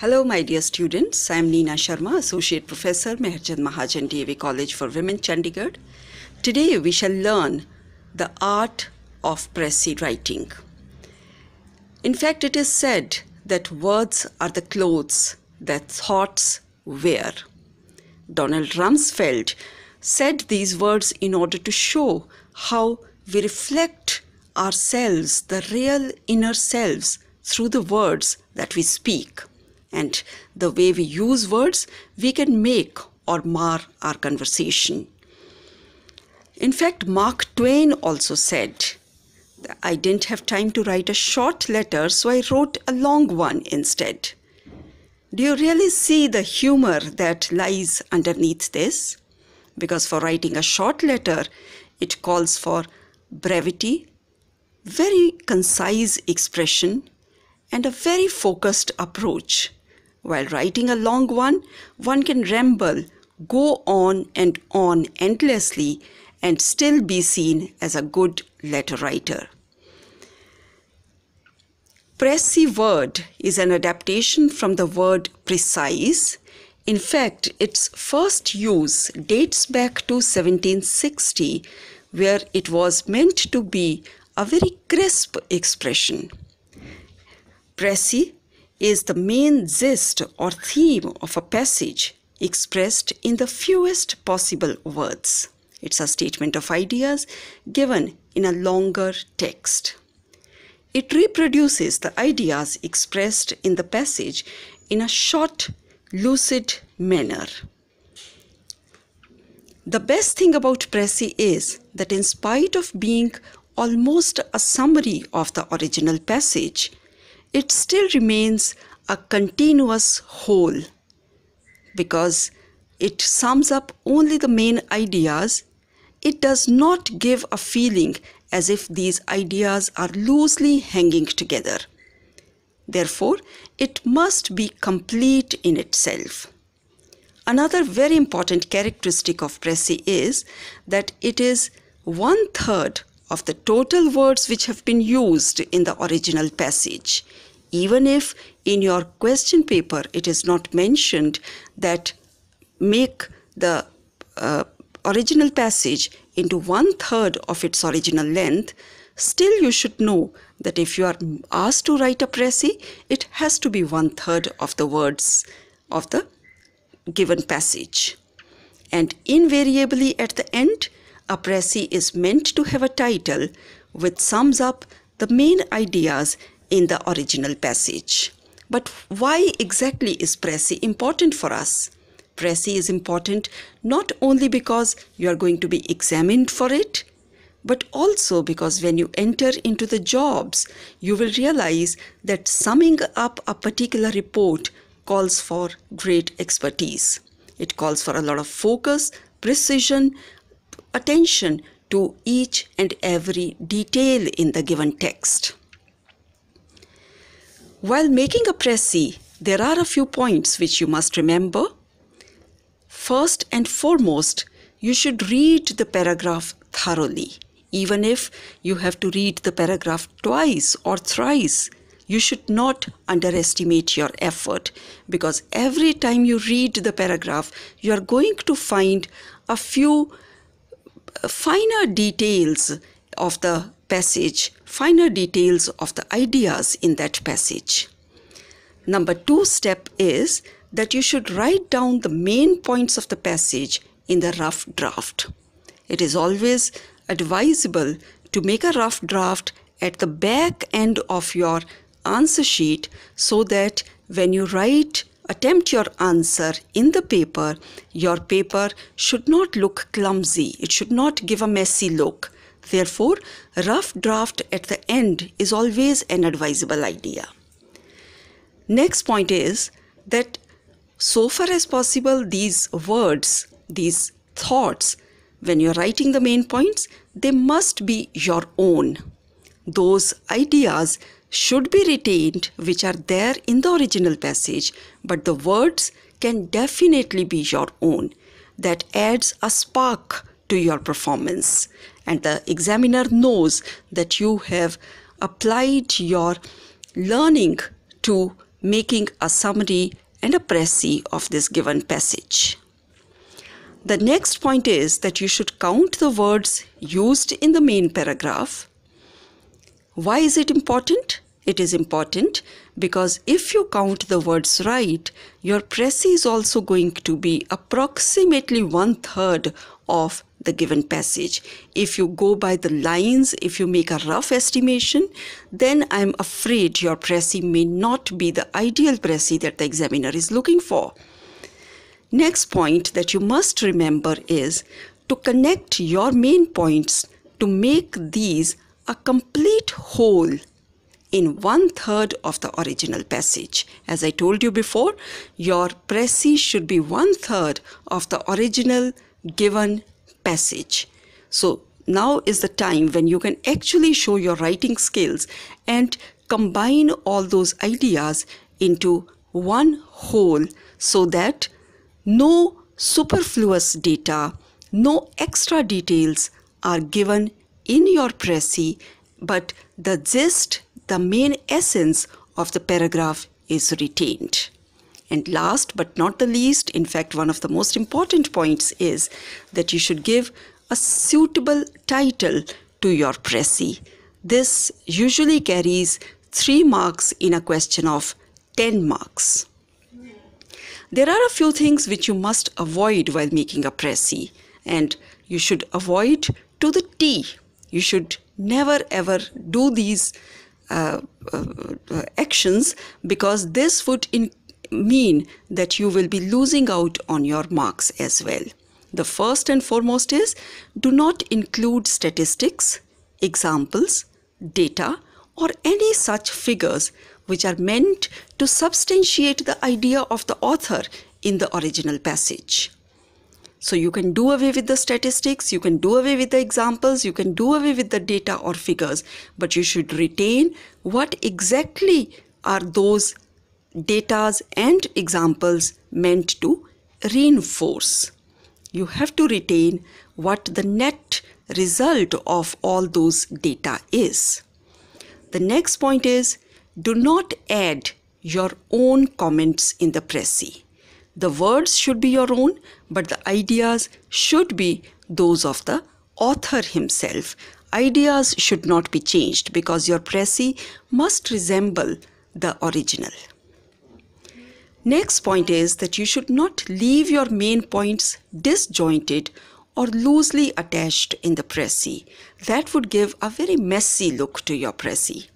Hello my dear students, I am Neena Sharma, Associate Professor, Meherchand Mahajan DAV College for Women, Chandigarh. Today we shall learn the art of Presi writing. In fact, it is said that words are the clothes that thoughts wear. Donald Rumsfeld said these words in order to show how we reflect ourselves, the real inner selves, through the words that we speak and the way we use words, we can make or mar our conversation. In fact, Mark Twain also said, I didn't have time to write a short letter, so I wrote a long one instead. Do you really see the humor that lies underneath this? Because for writing a short letter, it calls for brevity, very concise expression, and a very focused approach. While writing a long one, one can ramble, go on and on endlessly, and still be seen as a good letter writer. Precise word is an adaptation from the word precise. In fact, its first use dates back to 1760, where it was meant to be a very crisp expression. Precise is the main gist or theme of a passage expressed in the fewest possible words. It's a statement of ideas given in a longer text. It reproduces the ideas expressed in the passage in a short, lucid manner. The best thing about Pressy is that in spite of being almost a summary of the original passage, it still remains a continuous whole because it sums up only the main ideas. It does not give a feeling as if these ideas are loosely hanging together. Therefore, it must be complete in itself. Another very important characteristic of Pressy is that it is one third of the total words which have been used in the original passage. Even if in your question paper it is not mentioned that make the uh, original passage into one third of its original length, still you should know that if you are asked to write a précis, it has to be one third of the words of the given passage. And invariably at the end, a Apresi is meant to have a title which sums up the main ideas in the original passage. But why exactly is Presi important for us? Presi is important not only because you are going to be examined for it, but also because when you enter into the jobs, you will realize that summing up a particular report calls for great expertise. It calls for a lot of focus, precision, attention to each and every detail in the given text. While making a pressy, there are a few points which you must remember. First and foremost, you should read the paragraph thoroughly. Even if you have to read the paragraph twice or thrice, you should not underestimate your effort because every time you read the paragraph, you are going to find a few finer details of the passage, finer details of the ideas in that passage. Number two step is that you should write down the main points of the passage in the rough draft. It is always advisable to make a rough draft at the back end of your answer sheet so that when you write attempt your answer in the paper, your paper should not look clumsy. It should not give a messy look. Therefore, rough draft at the end is always an advisable idea. Next point is that so far as possible, these words, these thoughts, when you're writing the main points, they must be your own. Those ideas should be retained which are there in the original passage, but the words can definitely be your own. That adds a spark to your performance, and the examiner knows that you have applied your learning to making a summary and a précis of this given passage. The next point is that you should count the words used in the main paragraph why is it important? It is important because if you count the words right, your Prezi is also going to be approximately one third of the given passage. If you go by the lines, if you make a rough estimation, then I'm afraid your pressy may not be the ideal pressy that the examiner is looking for. Next point that you must remember is to connect your main points to make these a complete whole in one third of the original passage. As I told you before, your precis should be one third of the original given passage. So now is the time when you can actually show your writing skills and combine all those ideas into one whole so that no superfluous data, no extra details are given in your Prezi, but the gist, the main essence of the paragraph is retained. And last but not the least, in fact, one of the most important points is that you should give a suitable title to your Prezi. This usually carries 3 marks in a question of 10 marks. There are a few things which you must avoid while making a Prezi, and you should avoid to the T you should never ever do these uh, uh, actions because this would in- mean that you will be losing out on your marks as well. The first and foremost is do not include statistics, examples, data, or any such figures which are meant to substantiate the idea of the author in the original passage. So you can do away with the statistics, you can do away with the examples, you can do away with the data or figures, but you should retain what exactly are those datas and examples meant to reinforce. You have to retain what the net result of all those data is. The next point is do not add your own comments in the pressy. The words should be your own, but the ideas should be those of the author himself. Ideas should not be changed because your pressy must resemble the original. Next point is that you should not leave your main points disjointed or loosely attached in the pressy. That would give a very messy look to your pressy.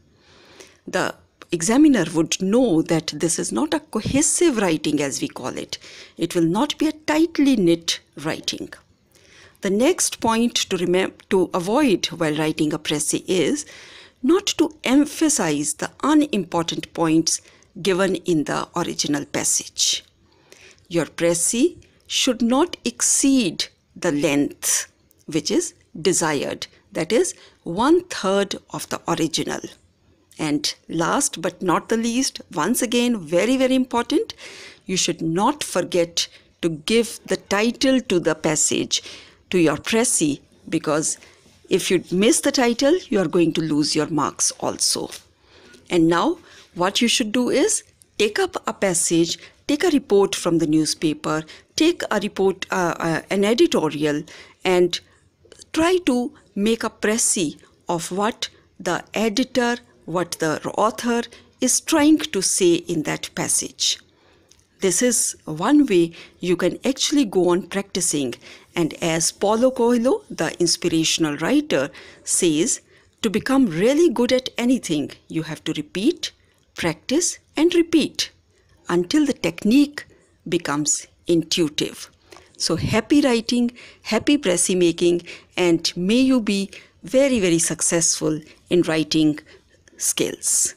The examiner would know that this is not a cohesive writing as we call it. It will not be a tightly knit writing. The next point to, remember, to avoid while writing a pressy is not to emphasize the unimportant points given in the original passage. Your pressy should not exceed the length which is desired, that is, one third of the original. And last but not the least, once again, very, very important, you should not forget to give the title to the passage, to your pressy, because if you miss the title, you are going to lose your marks also. And now, what you should do is take up a passage, take a report from the newspaper, take a report, uh, uh, an editorial, and try to make a pressy of what the editor what the author is trying to say in that passage. This is one way you can actually go on practicing. And as Paulo Coelho, the inspirational writer, says, to become really good at anything, you have to repeat, practice, and repeat until the technique becomes intuitive. So, happy writing, happy pressy making, and may you be very, very successful in writing skills.